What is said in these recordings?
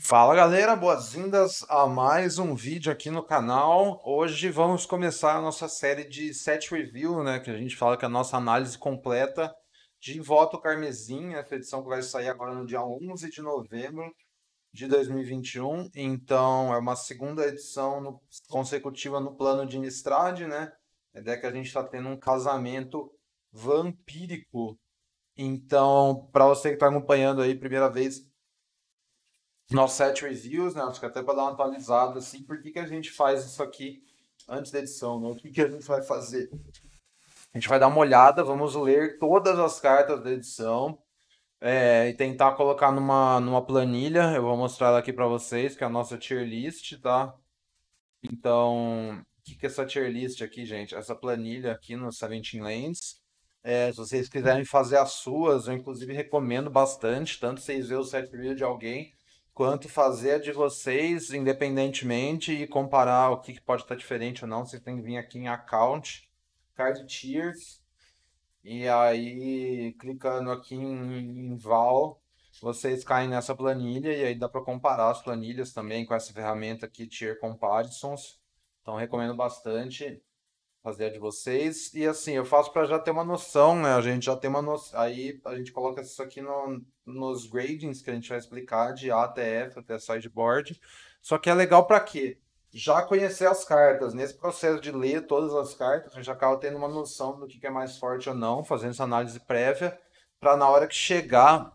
Fala galera, boas-vindas a mais um vídeo aqui no canal. Hoje vamos começar a nossa série de set review, né? Que a gente fala que é a nossa análise completa de Voto Carmesim, essa edição que vai sair agora no dia 11 de novembro de 2021. Então é uma segunda edição no, consecutiva no plano de Nistrade, né? A ideia é que a gente está tendo um casamento vampírico. Então, para você que está acompanhando aí, primeira vez, nossos set reviews, né? Acho que até para dar uma atualizada, assim, por que, que a gente faz isso aqui antes da edição, né? O que, que a gente vai fazer? A gente vai dar uma olhada, vamos ler todas as cartas da edição é, e tentar colocar numa, numa planilha. Eu vou mostrar ela aqui para vocês, que é a nossa tier list, tá? Então, o que, que é essa tier list aqui, gente? Essa planilha aqui no Seventeen Lanes. É, eh, se vocês quiserem fazer as suas, eu inclusive recomendo bastante, tanto vocês verem o set review de alguém, quanto fazer a de vocês independentemente e comparar o que pode estar diferente ou não. Vocês têm que vir aqui em Account, Card Tiers, e aí clicando aqui em, em Val, vocês caem nessa planilha e aí dá para comparar as planilhas também com essa ferramenta aqui, Tier Comparisons. Então recomendo bastante fazer a de vocês. E assim, eu faço para já ter uma noção, né? A gente já tem uma noção. Aí a gente coloca isso aqui no, nos gradings que a gente vai explicar, de A até F até sideboard. Só que é legal para quê? Já conhecer as cartas. Nesse processo de ler todas as cartas, a gente acaba tendo uma noção do que é mais forte ou não, fazendo essa análise prévia, para na hora que chegar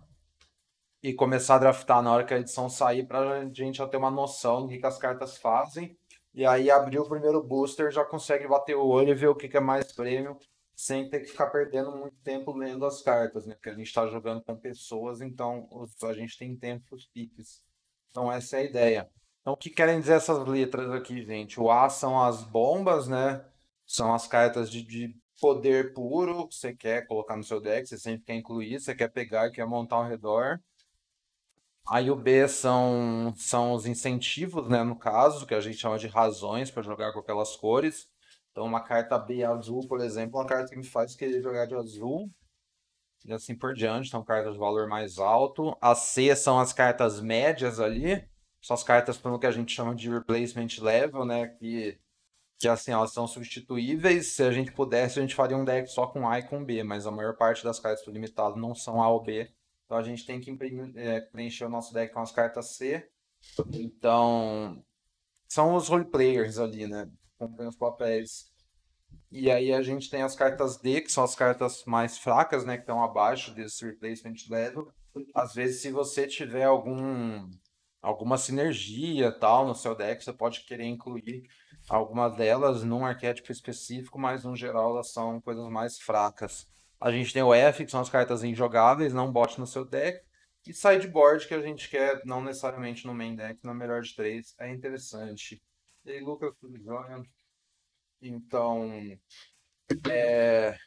e começar a draftar, na hora que a edição sair, para a gente já ter uma noção do que, que as cartas fazem e aí abrir o primeiro booster, já consegue bater o olho e ver o que, que é mais prêmio, sem ter que ficar perdendo muito tempo lendo as cartas, né? Porque a gente está jogando com pessoas, então os, a gente tem tempo os piques. Então essa é a ideia. Então o que querem dizer essas letras aqui, gente? O A são as bombas, né? São as cartas de, de poder puro que você quer colocar no seu deck, você sempre quer incluir, você quer pegar, quer montar ao redor. A e o B são, são os incentivos, né, no caso, que a gente chama de razões para jogar com aquelas cores. Então, uma carta B azul, por exemplo, é uma carta que me faz querer jogar de azul. E assim por diante, são então, cartas de valor mais alto. A C são as cartas médias ali. São as cartas pelo que a gente chama de replacement level, né? Que, que assim, elas são substituíveis. Se a gente pudesse, a gente faria um deck só com A e com B, mas a maior parte das cartas do limitado não são A ou B então a gente tem que imprimir, é, preencher o nosso deck com as cartas C. Então são os roleplayers ali, né? Compõem os papéis. E aí a gente tem as cartas D, que são as cartas mais fracas, né? Que estão abaixo desse replacement level. Às vezes, se você tiver algum alguma sinergia tal no seu deck, você pode querer incluir algumas delas num arquétipo específico, mas no geral elas são coisas mais fracas. A gente tem o F, que são as cartas injogáveis, não bote no seu deck. E sideboard, que a gente quer, não necessariamente no main deck, na melhor de três, é interessante. E aí, Lucas, tudo jóia? Então. É...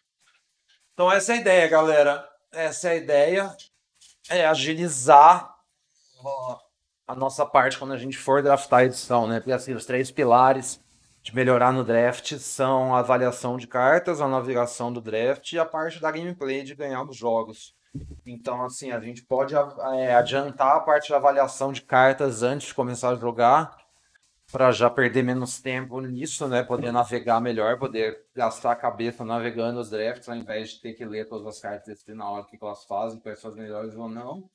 Então, essa é a ideia, galera. Essa é a ideia. É agilizar a nossa parte quando a gente for draftar a edição, né? Porque assim, os três pilares de melhorar no draft são a avaliação de cartas, a navegação do draft e a parte da gameplay de ganhar os jogos. Então, assim, a gente pode é, adiantar a parte da avaliação de cartas antes de começar a jogar, para já perder menos tempo nisso, né? Poder navegar melhor, poder gastar a cabeça navegando os drafts, ao invés de ter que ler todas as cartas e na hora que elas fazem, quais são as melhores ou não.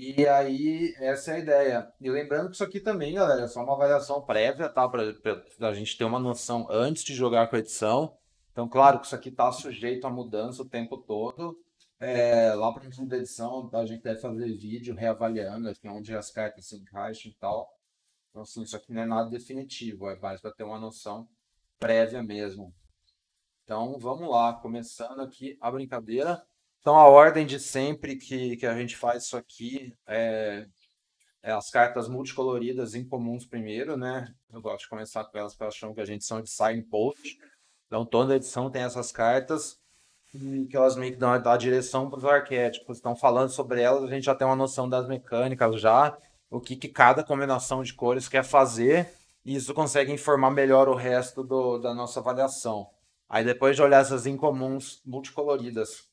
E aí, essa é a ideia. E lembrando que isso aqui também, galera, é só uma avaliação prévia, tá? Pra, pra a gente ter uma noção antes de jogar com a edição. Então, claro que isso aqui tá sujeito a mudança o tempo todo. É, lá para o da edição, a gente deve fazer vídeo reavaliando aqui onde as cartas se encaixam e tal. Então, assim, isso aqui não é nada definitivo, é mais para ter uma noção prévia mesmo. Então, vamos lá, começando aqui a brincadeira. Então, a ordem de sempre que, que a gente faz isso aqui é, é as cartas multicoloridas incomuns primeiro, né? Eu gosto de começar com elas, porque elas que a gente são de sign post. Então, toda edição tem essas cartas que elas meio que dão a direção para os arquétipos. Estão falando sobre elas, a gente já tem uma noção das mecânicas já, o que, que cada combinação de cores quer fazer, e isso consegue informar melhor o resto do, da nossa avaliação. Aí depois de olhar essas incomuns multicoloridas,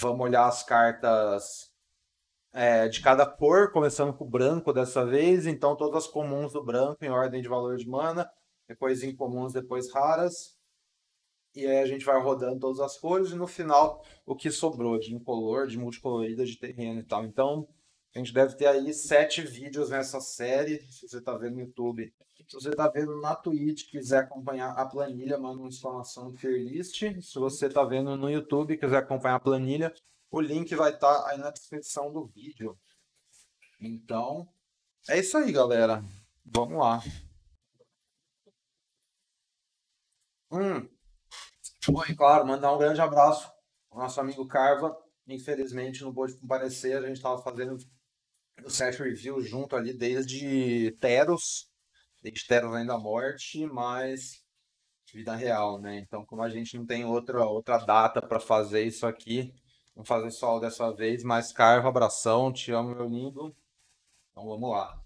Vamos olhar as cartas é, de cada cor, começando com o branco dessa vez. Então, todas as comuns do branco em ordem de valor de mana, depois incomuns, depois raras. E aí a gente vai rodando todas as cores e no final o que sobrou de incolor, de multicolorida, de terreno e tal. Então, a gente deve ter aí sete vídeos nessa série. Se você está vendo no YouTube, se você está vendo na Twitch, quiser acompanhar a planilha, manda uma exclamação tier list. Se você está vendo no YouTube, quiser acompanhar a planilha, o link vai estar tá aí na descrição do vídeo. Então, é isso aí, galera. Vamos lá. Hum. Oi, claro, mandar um grande abraço ao nosso amigo Carva. Infelizmente, não pôde comparecer, a gente estava fazendo do Set Review junto ali desde Teros, desde Teros ainda morte, mas vida real, né? Então, como a gente não tem outra, outra data para fazer isso aqui, vamos fazer só dessa vez, mas Carvo, abração, te amo, meu lindo. Então, vamos lá.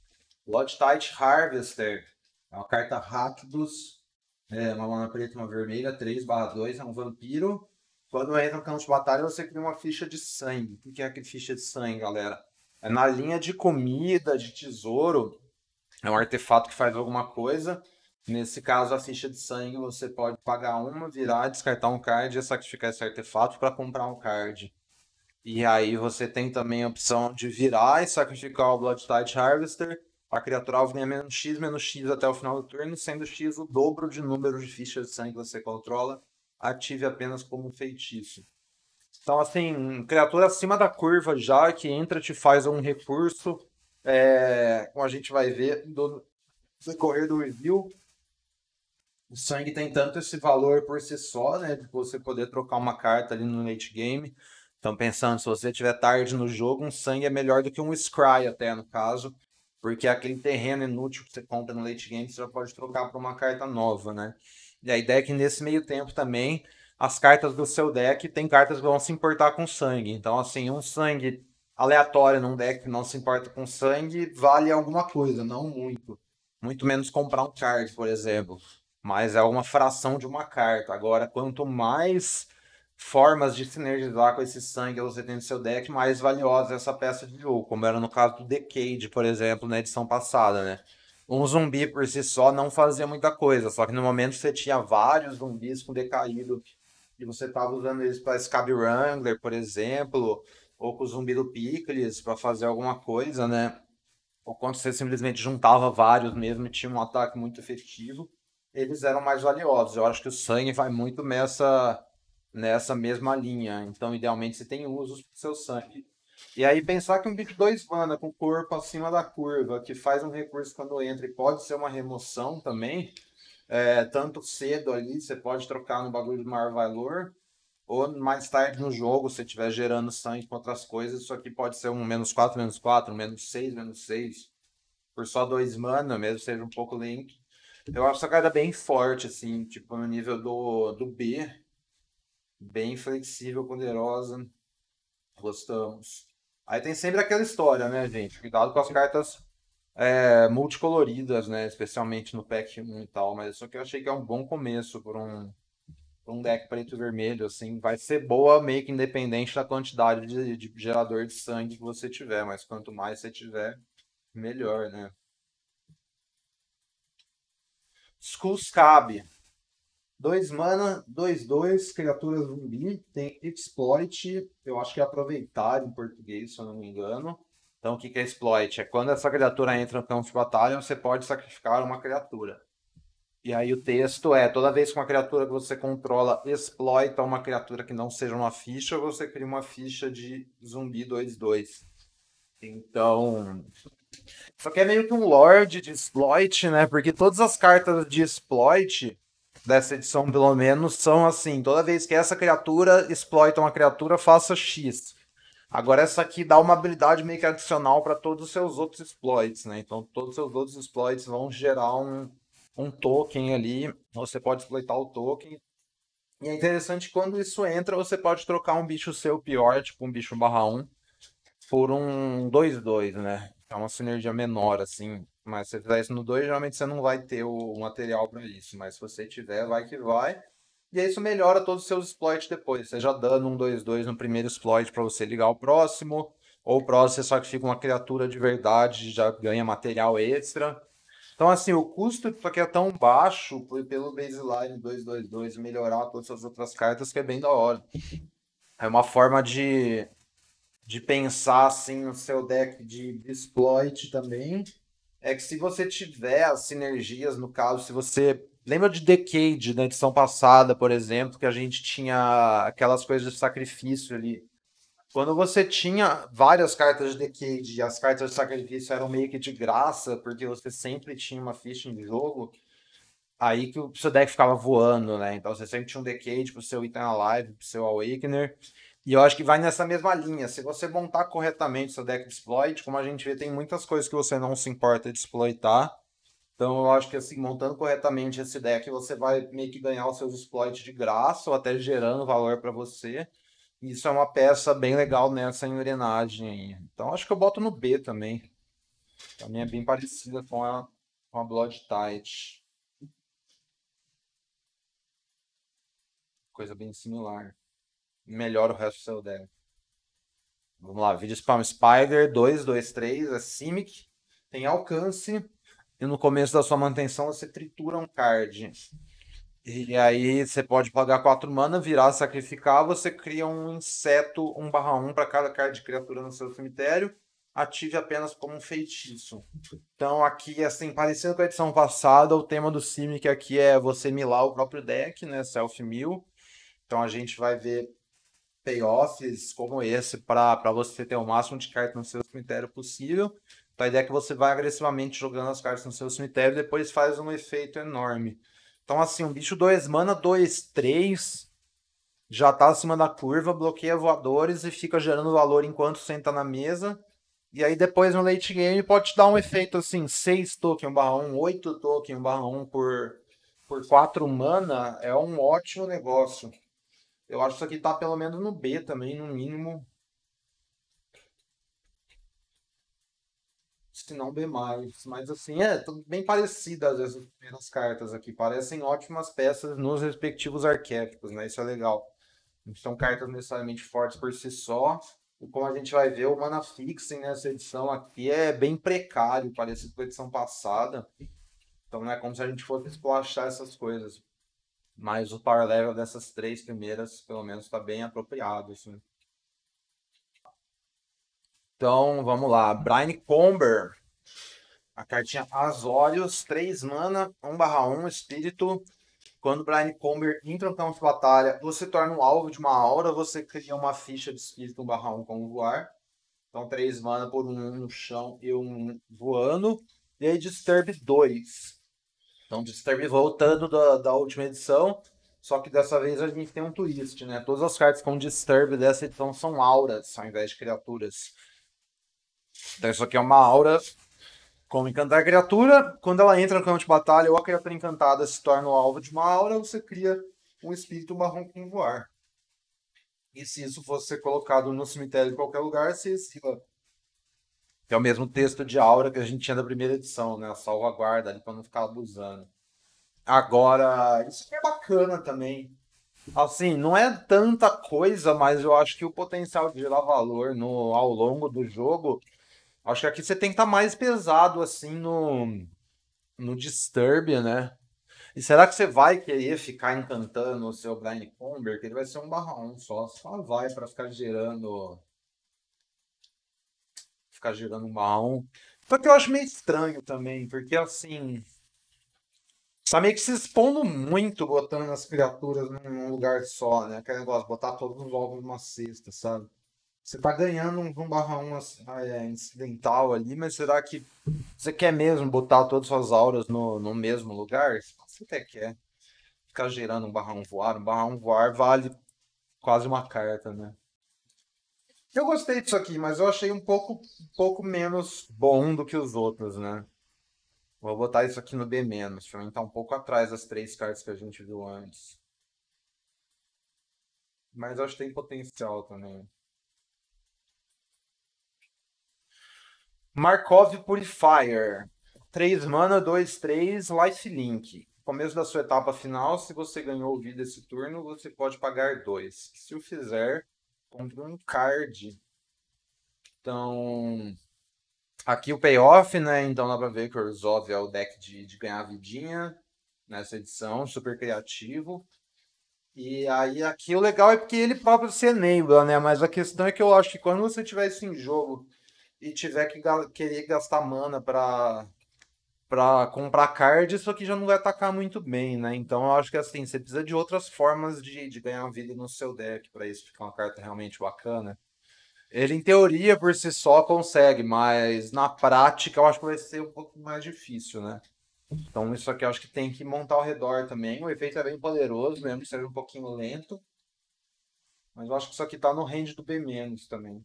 tight Harvester, é uma carta Rakdos, é uma mana preta e uma vermelha, 3/2, é um vampiro. Quando entra no campo de batalha, você cria uma ficha de sangue. O que é aquele ficha de sangue, galera? É, na linha de comida, de tesouro, é um artefato que faz alguma coisa. Nesse caso, a ficha de sangue, você pode pagar uma, virar, descartar um card e sacrificar esse artefato para comprar um card. E aí você tem também a opção de virar e sacrificar o Blood Tide Harvester. A criatura alvo ganha menos X, menos X até o final do turno, sendo X o dobro de número de fichas de sangue que você controla. Ative apenas como feitiço. Então, assim, criatura acima da curva já, que entra te faz um recurso, é, como a gente vai ver do, no decorrer do review. O sangue tem tanto esse valor por si só, né? De você poder trocar uma carta ali no late game. Então, pensando, se você tiver tarde no jogo, um sangue é melhor do que um Scry, até no caso. Porque é aquele terreno inútil que você compra no late game, você já pode trocar por uma carta nova, né? E a ideia é que nesse meio tempo também as cartas do seu deck, tem cartas que vão se importar com sangue. Então, assim, um sangue aleatório num deck que não se importa com sangue vale alguma coisa, não muito. Muito menos comprar um card, por exemplo. Mas é uma fração de uma carta. Agora, quanto mais formas de sinergizar com esse sangue você tem no seu deck, mais valiosa é essa peça de jogo, como era no caso do Decade, por exemplo, na edição passada, né? Um zumbi por si só não fazia muita coisa, só que no momento você tinha vários zumbis com decaído e você estava usando eles para Scab Wrangler, por exemplo, ou com o zumbi do Pickles para fazer alguma coisa, né? Ou quando você simplesmente juntava vários mesmo e tinha um ataque muito efetivo, eles eram mais valiosos. Eu acho que o sangue vai muito nessa, nessa mesma linha. Então, idealmente, você tem usos para seu sangue. E aí, pensar que um bicho 2 mana com corpo acima da curva, que faz um recurso quando entra e pode ser uma remoção também, é, tanto cedo ali, você pode trocar no bagulho de maior valor, ou mais tarde no jogo, se estiver gerando sangue com outras coisas, isso aqui pode ser um menos 4, menos 4, menos 6, menos 6, por só dois mana, mesmo seja um pouco link. Eu acho essa carta bem forte, assim, tipo, no nível do, do B. Bem flexível, poderosa. Gostamos. Aí tem sempre aquela história, né, gente? Cuidado com as cartas é, multicoloridas, né? Especialmente no pack 1 e tal. Mas só que eu achei que é um bom começo por um, por um deck preto e vermelho, assim. Vai ser boa, meio que independente da quantidade de, de gerador de sangue que você tiver. Mas quanto mais você tiver, melhor, né? Skulls cabe. 2 mana, 2, 2, criaturas zumbi, tem exploit, eu acho que é aproveitar em português, se eu não me engano. Então, o que é exploit? É quando essa criatura entra no campo de batalha, você pode sacrificar uma criatura. E aí o texto é: toda vez que uma criatura que você controla exploita uma criatura que não seja uma ficha, você cria uma ficha de zumbi 2-2. Então. Só que é meio que um lord de exploit, né? Porque todas as cartas de exploit dessa edição, pelo menos, são assim: toda vez que essa criatura exploita uma criatura, faça X. Agora, essa aqui dá uma habilidade meio que adicional para todos os seus outros exploits, né? Então, todos os seus outros exploits vão gerar um, um token ali. Você pode exploitar o token. E é interessante quando isso entra, você pode trocar um bicho seu pior, tipo um bicho barra 1, por um 2-2, né? É uma sinergia menor, assim. Mas se você fizer isso no 2, geralmente você não vai ter o material para isso. Mas se você tiver, vai que vai. E isso melhora todos os seus exploits depois. Você já dando um 2-2 no primeiro exploit para você ligar o próximo. Ou o próximo você fica uma criatura de verdade, já ganha material extra. Então, assim, o custo só que é tão baixo foi pelo baseline dois melhorar todas as outras cartas que é bem da hora. É uma forma de, de pensar, assim, no seu deck de exploit também. É que se você tiver as sinergias, no caso, se você Lembra de Decade, na né, edição passada, por exemplo, que a gente tinha aquelas coisas de sacrifício ali. Quando você tinha várias cartas de Decade e as cartas de sacrifício eram meio que de graça, porque você sempre tinha uma ficha em jogo, aí que o seu deck ficava voando, né? Então você sempre tinha um Decade pro seu Item Alive, pro seu Awakener. E eu acho que vai nessa mesma linha. Se você montar corretamente seu deck de exploit, como a gente vê, tem muitas coisas que você não se importa de exploitar então eu acho que assim, montando corretamente esse deck, você vai meio que ganhar os seus exploits de graça ou até gerando valor para você. Isso é uma peça bem legal nessa engrenagem aí. Então acho que eu boto no B também. a minha é bem parecida com a, com a Blood Tight Coisa bem similar. Melhora o resto do seu deck. Vamos lá, vídeo Spam Spider 3, é Simic. Tem alcance e no começo da sua manutenção você tritura um card. E aí você pode pagar 4 mana, virar, sacrificar, você cria um inseto 1 1 para cada card de criatura no seu cemitério, ative apenas como um feitiço. Então aqui, assim, parecendo com a edição passada, o tema do Simic aqui é você milar o próprio deck, né, self-mill. Então a gente vai ver payoffs como esse para você ter o máximo de cartas no seu cemitério possível. Então a ideia é que você vai agressivamente jogando as cartas no seu cemitério e depois faz um efeito enorme. Então, assim, um bicho 2 mana, 2, 3, já tá acima da curva, bloqueia voadores e fica gerando valor enquanto senta na mesa. E aí depois no late game pode dar um efeito assim, 6 token barra 1, 8 token barra 1 por, por 4 mana, é um ótimo negócio. Eu acho que isso aqui tá pelo menos no B também, no mínimo. se não B+. Mas assim, é, bem parecidas as primeiras cartas aqui. Parecem ótimas peças nos respectivos arquétipos, né? Isso é legal. Não são cartas necessariamente fortes por si só. E como a gente vai ver, o mana fixing nessa edição aqui é bem precário, parecido com a edição passada. Então não é como se a gente fosse esplachar essas coisas. Mas o power level dessas três primeiras, pelo menos, está bem apropriado. Assim. Então, vamos lá. Brian Comber. A cartinha Azorius, 3 mana, 1 barra 1, espírito. Quando Brian Comber entra no campo de batalha, você torna um alvo de uma aura, você cria uma ficha de espírito 1 barra 1 com voar. Então, 3 mana por um no chão e um voando. E aí, Disturb 2. Então, Disturb voltando da, da última edição. Só que dessa vez a gente tem um twist, né? Todas as cartas com Disturb dessa edição são auras, ao invés de criaturas. Então isso aqui é uma aura como encantar a criatura. Quando ela entra no campo de batalha ou a criatura encantada se torna o alvo de uma aura, você cria um espírito marrom com voar. E se isso fosse ser colocado no cemitério em qualquer lugar, se exila. é o mesmo texto de aura que a gente tinha da primeira edição, né? A salvaguarda ali para não ficar abusando. Agora, isso aqui é bacana também. Assim, não é tanta coisa, mas eu acho que o potencial de gerar valor no, ao longo do jogo Acho que aqui você tem que estar tá mais pesado, assim, no, no Disturb, né? E será que você vai querer ficar encantando o seu Brian Comber? Que ele vai ser um barra um só. Só vai para ficar gerando. Ficar gerando um barra um. Só que eu acho meio estranho também, porque assim. Tá meio que se expondo muito botando as criaturas num lugar só, né? Aquele negócio, botar todos os ovos numa cesta, sabe? Você tá ganhando um 1 barra 1 assim, ah, é, incidental ali, mas será que você quer mesmo botar todas as suas auras no, no mesmo lugar? Você até quer. Ficar gerando um barra 1 voar, um barra 1 voar vale quase uma carta, né? Eu gostei disso aqui, mas eu achei um pouco, um pouco menos bom do que os outros, né? Vou botar isso aqui no B-, pra mim tá um pouco atrás das três cartas que a gente viu antes. Mas eu acho que tem potencial também. Markov Purifier. 3 mana, 2, 3, life link. No começo da sua etapa final, se você ganhou vida esse turno, você pode pagar 2. Se o fizer, compra um card. Então, aqui o payoff, né? Então dá pra ver que o Resolve é o deck de, de ganhar vidinha nessa edição, super criativo. E aí aqui o legal é porque ele próprio se enabla, né? Mas a questão é que eu acho que quando você tiver isso em jogo e tiver que querer gastar mana para para comprar card, isso aqui já não vai atacar muito bem, né? Então eu acho que assim, você precisa de outras formas de, de ganhar vida no seu deck para isso ficar uma carta realmente bacana. Ele, em teoria, por si só, consegue, mas na prática eu acho que vai ser um pouco mais difícil, né? Então isso aqui eu acho que tem que montar ao redor também. O efeito é bem poderoso, mesmo que seja um pouquinho lento. Mas eu acho que isso aqui tá no range do B- também.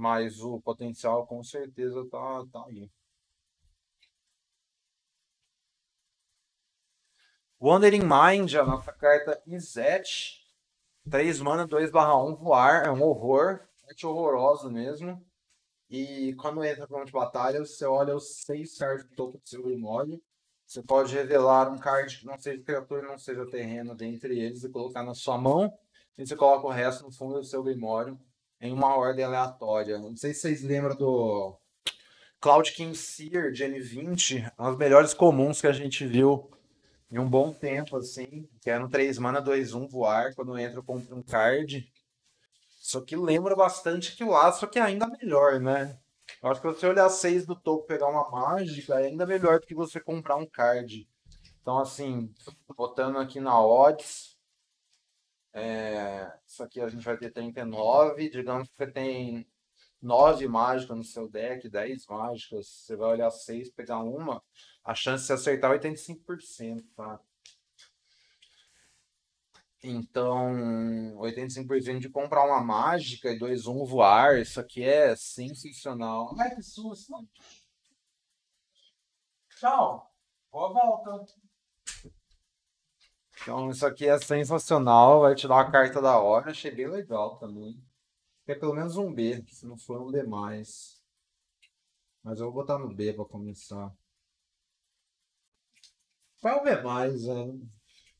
Mas o potencial com certeza tá, tá aí. Wandering Mind, a nossa carta Izete. 3 mana, 2 barra 1 voar. É um horror. é horroroso mesmo. E quando entra para de batalha, você olha os seis cards do topo do seu imóvel. Você pode revelar um card que não seja criatura e não seja terreno dentre eles e colocar na sua mão. E você coloca o resto no fundo do seu grimório em uma ordem aleatória. Não sei se vocês lembram do Cloud King Seer de N20, uma melhores comuns que a gente viu em um bom tempo, assim, que era um 3 mana 2 1 voar, quando entra compra um card. Só que lembra bastante que o laço que é ainda melhor, né? Eu acho que você olhar 6 do topo pegar uma mágica é ainda melhor do que você comprar um card. Então, assim, botando aqui na odds, é, isso aqui a gente vai ter 39. Digamos que você tem 9 mágicas no seu deck, 10 mágicas. Você vai olhar 6, pegar uma. A chance de você acertar é 85%, tá? Então, 85% de comprar uma mágica e 2 um voar. Isso aqui é sensacional. Ai, é que susto. Tchau. Boa volta. Então, isso aqui é sensacional, vai te dar uma carta da hora. Achei bem legal também. É pelo menos um B, se não for um demais. Mas eu vou botar no B para começar. Qual B mais, É?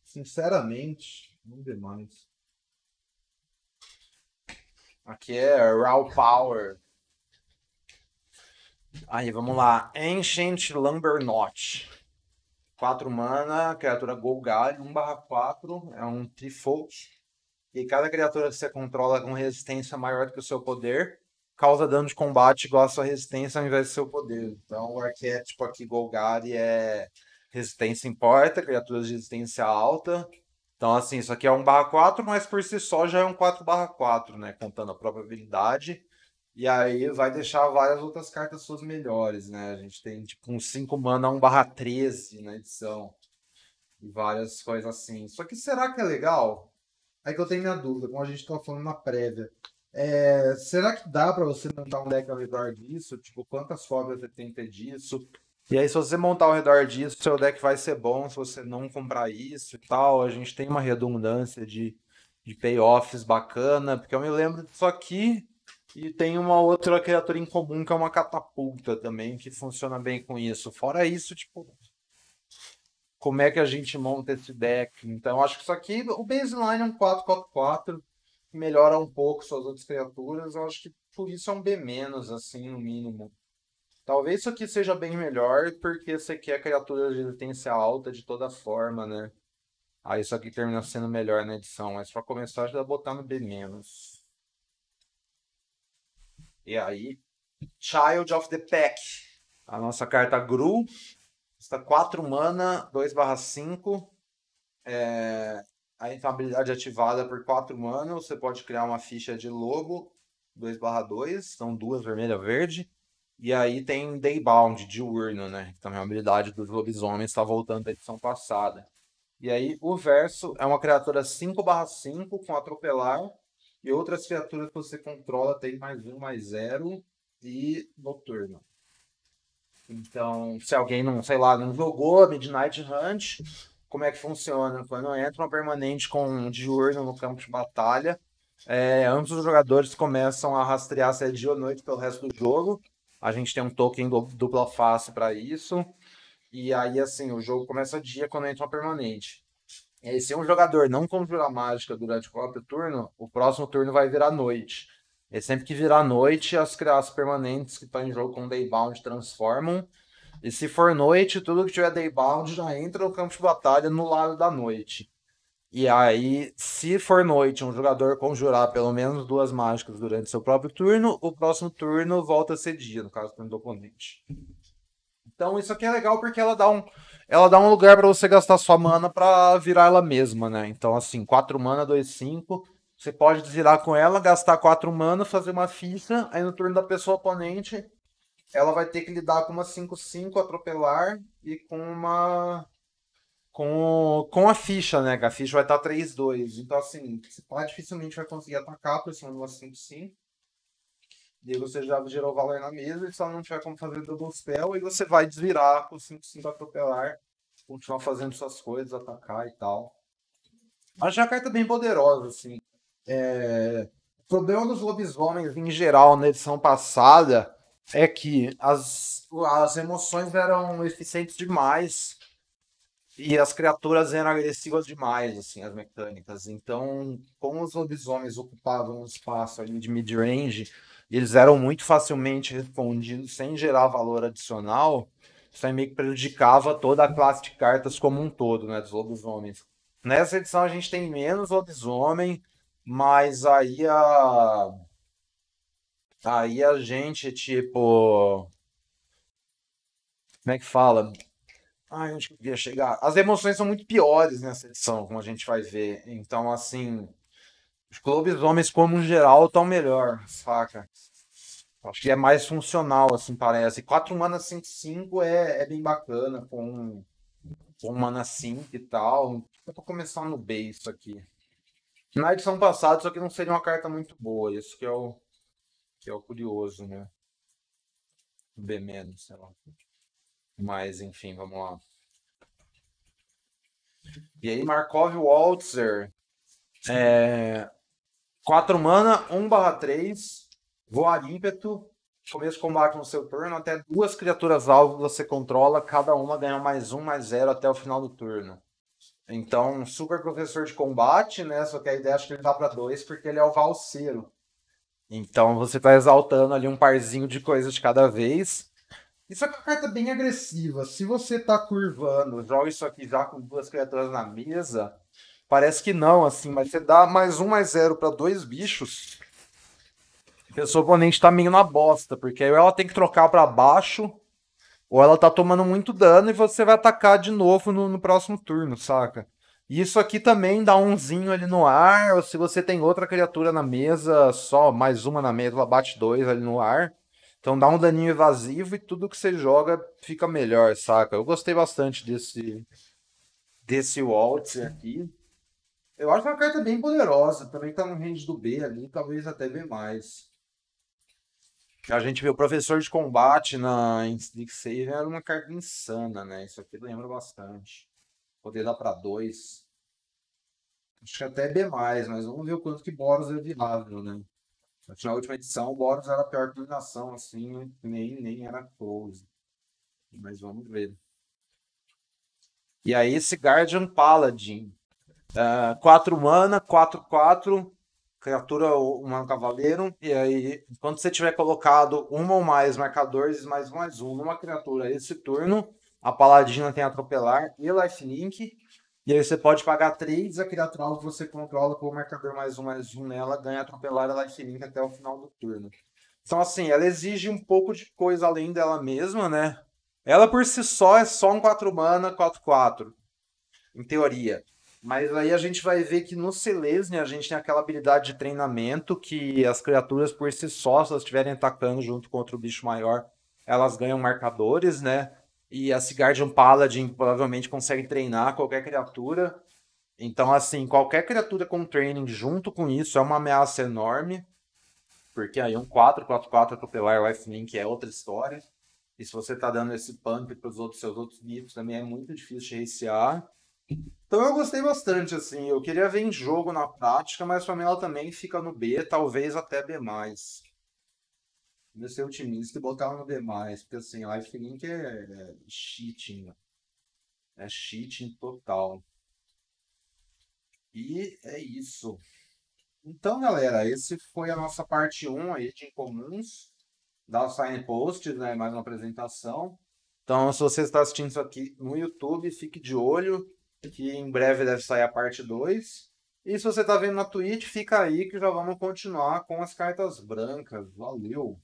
Sinceramente, um B mais. Aqui é Raw Power. Aí, vamos lá. Ancient Lumber Notch. 4 mana, criatura Golgari, 1 barra 4, é um Trifolk. E cada criatura que você controla com resistência maior do que o seu poder, causa dano de combate igual a sua resistência ao invés do seu poder. Então o arquétipo aqui Golgari é resistência importa, criaturas de resistência alta. Então assim, isso aqui é 1 barra 4, mas por si só já é um 4 barra 4, né? Contando a própria habilidade e aí vai deixar várias outras cartas suas melhores, né? A gente tem tipo um 5 mana 1 barra 13 na edição. E várias coisas assim. Só que será que é legal? Aí é que eu tenho minha dúvida, como a gente estava falando na prévia. É, será que dá para você montar um deck ao redor disso? Tipo, quantas cópias você tem que ter disso? E aí, se você montar ao redor disso, seu deck vai ser bom se você não comprar isso e tal. A gente tem uma redundância de, de payoffs bacana, porque eu me lembro disso aqui e tem uma outra criatura em comum que é uma catapulta também, que funciona bem com isso. Fora isso, tipo, como é que a gente monta esse deck? Então, eu acho que isso aqui, o baseline é um 4-4-4, melhora um pouco suas outras criaturas. Eu acho que por isso é um B-, assim, no mínimo. Talvez isso aqui seja bem melhor, porque isso aqui é criatura de resistência alta de toda forma, né? Aí isso aqui termina sendo melhor na edição, mas pra começar, já botar no B-. E aí, Child of the Pack. A nossa carta Gru. Custa 4 mana, 2 barra 5. É... Aí tem uma habilidade ativada por 4 mana. Você pode criar uma ficha de lobo, 2 barra 2. São duas vermelha e verde. E aí tem Daybound, Diurno, né? Que então, também é uma habilidade dos lobisomens, está voltando da edição passada. E aí o verso é uma criatura 5 barra 5 com atropelar e outras criaturas que você controla tem mais um, mais zero e noturno. Então, se alguém não, sei lá, não jogou Midnight Hunt, como é que funciona? Quando entra uma permanente com um diurno no campo de batalha, é, ambos os jogadores começam a rastrear se é dia ou noite pelo resto do jogo. A gente tem um token dupla face para isso. E aí, assim, o jogo começa dia quando entra uma permanente. É, e se um jogador não conjurar mágica durante o próprio turno, o próximo turno vai virar noite. E sempre que virar noite, as criaturas permanentes que estão em jogo com Daybound transformam. E se for noite, tudo que tiver Daybound já entra no campo de batalha no lado da noite. E aí, se for noite, um jogador conjurar pelo menos duas mágicas durante seu próprio turno, o próximo turno volta a ser dia, no caso do oponente. Então, isso aqui é legal porque ela dá um, ela dá um lugar para você gastar sua mana para virar ela mesma, né? Então, assim, 4 mana, 2, 5. Você pode desvirar com ela, gastar 4 mana, fazer uma ficha, aí no turno da pessoa oponente, ela vai ter que lidar com uma 5-5 atropelar e com uma. Com, com a ficha, né? Que a ficha vai estar tá 3-2. Então, assim, você dificilmente vai conseguir atacar por cima de uma 5-5. E aí você já gerou valor na mesa e só não tiver como fazer double spell e você vai desvirar com 5-5 atropelar, continuar fazendo suas coisas, atacar e tal. Acho a carta é bem poderosa, assim. É... O problema dos lobisomens em geral na edição passada é que as, as emoções eram eficientes demais e as criaturas eram agressivas demais, assim, as mecânicas. Então, como os lobisomens ocupavam um espaço ali de mid-range, eles eram muito facilmente respondidos sem gerar valor adicional, isso aí meio que prejudicava toda a classe de cartas como um todo, né, dos lobisomens. Nessa edição a gente tem menos lobisomem, mas aí a aí a gente tipo como é que fala? Ai, onde que eu ia chegar? As emoções são muito piores nessa edição, como a gente vai ver. Então, assim, os lobisomens, como um geral, estão melhor, saca? Acho que é mais funcional, assim, parece. 4 mana 105 é, é bem bacana, com, com mana 5 e tal. Eu tô começando no B isso aqui. Na edição passada, isso aqui não seria uma carta muito boa. Isso que é o, que é o curioso, né? B menos, sei lá. Mas, enfim, vamos lá. E aí, Markov Waltzer. É, 4 mana, 1 barra 3, voar ímpeto, começo de combate no seu turno, até duas criaturas alvo você controla, cada uma ganha mais um, mais zero até o final do turno. Então, super professor de combate, né? Só que a ideia acho que ele dá tá para dois, porque ele é o valseiro. Então você tá exaltando ali um parzinho de coisas de cada vez. Isso é uma carta bem agressiva. Se você tá curvando, joga isso aqui já com duas criaturas na mesa, Parece que não, assim, mas você dá mais um mais zero para dois bichos. A pessoa oponente tá meio na bosta, porque aí ela tem que trocar para baixo, ou ela tá tomando muito dano e você vai atacar de novo no, no próximo turno, saca? isso aqui também dá umzinho ali no ar, ou se você tem outra criatura na mesa, só mais uma na mesa, ela bate dois ali no ar. Então dá um daninho evasivo e tudo que você joga fica melhor, saca? Eu gostei bastante desse desse waltz aqui. Eu acho é uma carta bem poderosa. Também tá no range do B ali, talvez até B mais. A gente vê o professor de combate na Slick Save era uma carta insana, né? Isso aqui lembra bastante. Poder dar pra dois. Acho que até B, mas vamos ver o quanto que Boros é viável, né? Na última edição, o Boros era a pior combinação, assim, né? nem, nem era close. Mas vamos ver. E aí, esse Guardian Paladin. Uh, quatro mana, 4, 4, criatura humano cavaleiro. E aí, quando você tiver colocado uma ou mais marcadores, mais mais um numa criatura esse turno, a paladina tem atropelar e lifelink. E aí você pode pagar 3, a criatura que você controla com o marcador mais um mais um nela, ganha atropelar e lifelink até o final do turno. Então, assim, ela exige um pouco de coisa além dela mesma, né? Ela por si só é só um 4 mana 4-4. Em teoria. Mas aí a gente vai ver que no Selesnya né, a gente tem aquela habilidade de treinamento que as criaturas por si só, se elas estiverem atacando junto contra o bicho maior, elas ganham marcadores, né? E a Sigardian Paladin provavelmente consegue treinar qualquer criatura. Então, assim, qualquer criatura com training junto com isso é uma ameaça enorme. Porque aí um 4, 4, 4 atropelar Lifelink é outra história. E se você tá dando esse pump para os outros seus outros bichos também é muito difícil de recear. Então eu gostei bastante, assim. Eu queria ver em jogo na prática, mas pra mim ela também fica no B, talvez até B. Vou ser otimista e botar ela no B, porque assim, Life Link é, é cheating. Né? É cheating total. E é isso. Então, galera, esse foi a nossa parte 1 aí de incomuns da Signpost, né? Mais uma apresentação. Então, se você está assistindo isso aqui no YouTube, fique de olho que em breve deve sair a parte 2. E se você está vendo na Twitch, fica aí que já vamos continuar com as cartas brancas. Valeu!